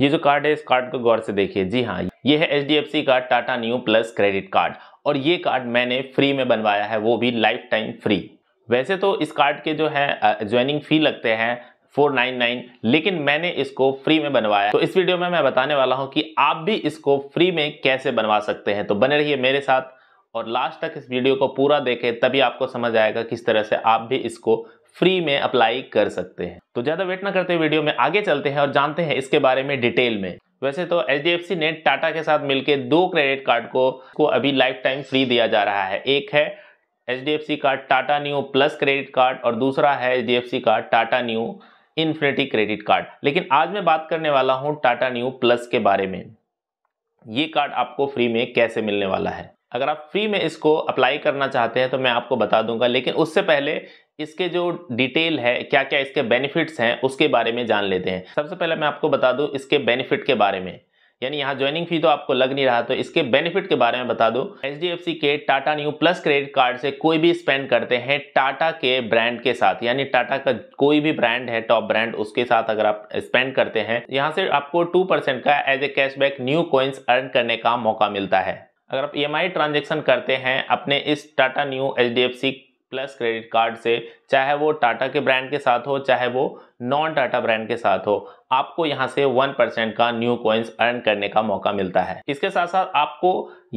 ये जो कार्ड है इस कार्ड को गौर से देखिए जी हाँ ये है H card Tata Neu plus credit card और ये कार्ड मैंने फ्री में बनवाया है वो भी लाइफ टाइम फ्री वैसे तो इस कार्ड के जो है ज्वाइनिंग फी लगते हैं 499 लेकिन मैंने इसको फ्री में बनवाया तो इस वीडियो में मैं बताने वाला हूं कि आप भी इसको फ्री में कैसे बनवा सकते हैं तो बने रहिए मेरे साथ और लास्ट तक इस वीडियो को पूरा देखें तभी आपको समझ आएगा किस तरह से आप भी इसको फ्री में अप्लाई कर सकते हैं तो ज़्यादा वेट ना करते वीडियो में आगे चलते हैं और जानते हैं इसके बारे में डिटेल में वैसे तो एच डी ने टाटा के साथ मिलकर दो क्रेडिट कार्ड को, को अभी लाइफ टाइम फ्री दिया जा रहा है एक है H card Tata Neu plus credit card और दूसरा है H D F C card Tata Neu infinity credit card लेकिन आज मैं बात करने वाला हूँ टाटा न्यू प्लस के बारे में ये कार्ड आपको फ्री में कैसे मिलने वाला है अगर आप फ्री में इसको अप्लाई करना चाहते हैं तो मैं आपको बता दूंगा लेकिन उससे पहले इसके जो डिटेल है क्या क्या इसके बेनिफिट्स हैं उसके बारे में जान लेते हैं सबसे पहले मैं आपको बता दूं इसके बेनिफिट के बारे में यानी यहाँ ज्वाइनिंग फी तो आपको लग नहीं रहा तो इसके बेनिफिट के बारे में बता दो एच के Tata Neu plus credit card से कोई भी स्पेंड करते हैं टाटा के ब्रांड के साथ यानी टाटा का कोई भी ब्रांड है टॉप ब्रांड उसके साथ अगर आप स्पेंड करते हैं यहाँ से आपको टू परसेंट का as a cashback Neu coins earn करने का मौका मिलता है अगर आप ई e एम करते हैं अपने इस Tata Neu H plus credit card से चाहे वो टाटा के ब्रांड के साथ हो चाहे वो नॉन टाटा ब्रांड के साथ हो आपको यहाँ से वन परसेंट का न्यू कॉइन्स अर्न करने का मौका मिलता है इसके साथ साथ आपको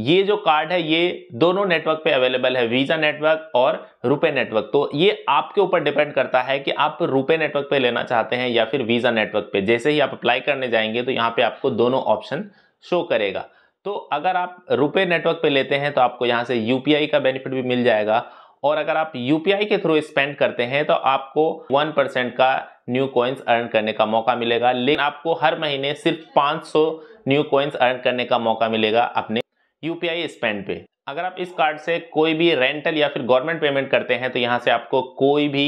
ये जो कार्ड है ये दोनों नेटवर्क पे अवेलेबल है वीजा नेटवर्क और रुपे नेटवर्क तो ये आपके ऊपर डिपेंड करता है कि आप रुपए नेटवर्क पे लेना चाहते हैं या फिर वीजा नेटवर्क पे जैसे ही आप अप्लाई करने जाएंगे तो यहाँ पे आपको दोनों ऑप्शन शो करेगा तो अगर आप रुपे नेटवर्क पे लेते हैं तो आपको यहाँ से यूपीआई का बेनिफिट भी मिल जाएगा और अगर आप यूपीआई के थ्रू स्पेंड करते हैं तो आपको वन परसेंट का न्यू कॉइन्स अर्न करने का मौका मिलेगा लेकिन आपको हर महीने सिर्फ 500 न्यू कॉइन्स अर्न करने का मौका मिलेगा अपने यूपीआई स्पेंड पे अगर आप इस कार्ड से कोई भी रेंटल या फिर गवर्नमेंट पेमेंट करते हैं तो यहाँ से आपको कोई भी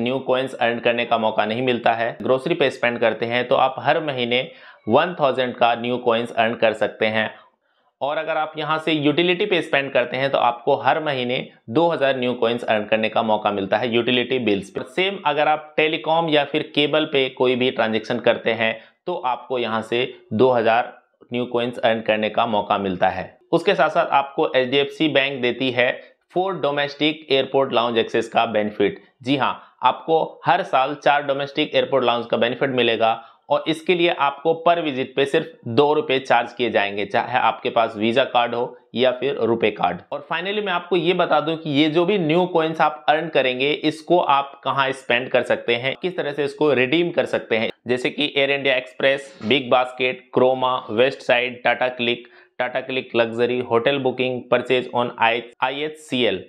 न्यू कॉइन्स अर्न करने का मौका नहीं मिलता है ग्रोसरी पे स्पेंड करते हैं तो आप हर महीने 1000 का न्यू कॉइन्स अर्न कर सकते हैं और अगर आप यहाँ से यूटिलिटी पे स्पेंड करते हैं तो आपको हर महीने 2000 न्यू कॉइन्स अर्न करने का मौका मिलता है यूटिलिटी बिल्स पर सेम अगर आप टेलीकॉम या फिर केबल पे कोई भी ट्रांजेक्शन करते हैं तो आपको यहाँ से 2000 न्यू कॉइन्स अर्न करने का मौका मिलता है उसके साथ साथ आपको एच बैंक देती है four domestic airport lounge access का बेनिफिट जी हाँ आपको हर साल चार डोमेस्टिक एयरपोर्ट लाउंज का बेनिफिट मिलेगा और इसके लिए आपको पर विजिट पे सिर्फ दो रुपए चार्ज किए जाएंगे चाहे आपके पास वीज़ा कार्ड हो या फिर रुपए कार्ड और फाइनली मैं आपको ये बता दूं कि ये जो भी न्यू कॉइन्स आप अर्न करेंगे इसको आप कहाँ स्पेंड कर सकते हैं किस तरह से इसको रिडीम कर सकते हैं जैसे कि Air India Express BigBasket Croma Westside Tata CLiQ Tata CLiQ luxury hotel booking purchase on I I H C L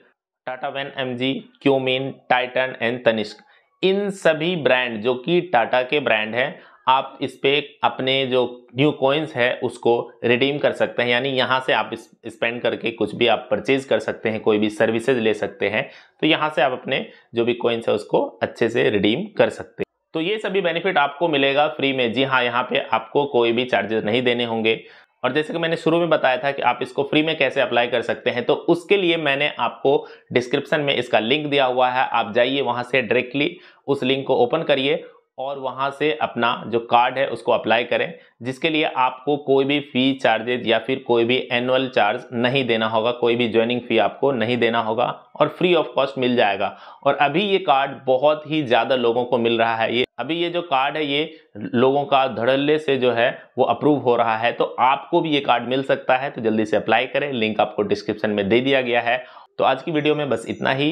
Tata one M G Qmin Titan and Tanishq इन सभी ब्रांड जो कि टाटा के ब्रांड हैं आप इस पर अपने जो न्यू कॉइन्स है उसको रिडीम कर सकते हैं यानी यहाँ से आप स्पेंड करके कुछ भी आप परचेज कर सकते हैं कोई भी सर्विसेज ले सकते हैं तो यहाँ से आप अपने जो भी कॉइन्स है उसको अच्छे से रिडीम कर सकते हैं तो ये सभी बेनिफिट आपको मिलेगा फ्री में जी हाँ यहाँ पे आपको कोई भी चार्जेस नहीं देने होंगे और जैसे कि मैंने शुरू में बताया था कि आप इसको फ्री में कैसे अप्लाई कर सकते हैं तो उसके लिए मैंने आपको डिस्क्रिप्शन में इसका लिंक दिया हुआ है आप जाइए वहाँ से डायरेक्टली उस लिंक को ओपन करिए और वहाँ से अपना जो कार्ड है उसको अप्लाई करें जिसके लिए आपको कोई भी फ़ी चार्जेज या फिर कोई भी एनुअल चार्ज नहीं देना होगा कोई भी ज्वाइनिंग फ़ी आपको नहीं देना होगा और फ्री ऑफ कॉस्ट मिल जाएगा और अभी ये कार्ड बहुत ही ज़्यादा लोगों को मिल रहा है ये अभी ये जो कार्ड है ये लोगों का धड़ल्ले से जो है वो अप्रूव हो रहा है तो आपको भी ये कार्ड मिल सकता है तो जल्दी से अप्लाई करें लिंक आपको डिस्क्रिप्शन में दे दिया गया है तो आज की वीडियो में बस इतना ही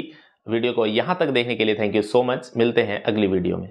वीडियो को यहाँ तक देखने के लिए थैंक यू सो मच मिलते हैं अगली वीडियो में